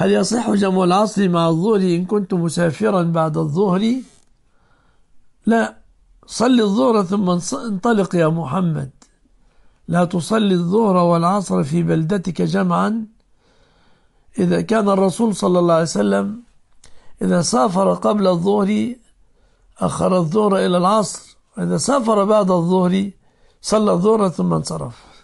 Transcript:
هل يصح جمع العصر مع الظهر إن كنت مسافرا بعد الظهر لا صل الظهر ثم انطلق يا محمد لا تصلي الظهر والعصر في بلدتك جمعا إذا كان الرسول صلى الله عليه وسلم إذا سافر قبل الظهر أخر الظهر إلى العصر إذا سافر بعد الظهر صلى الظهر ثم انصرف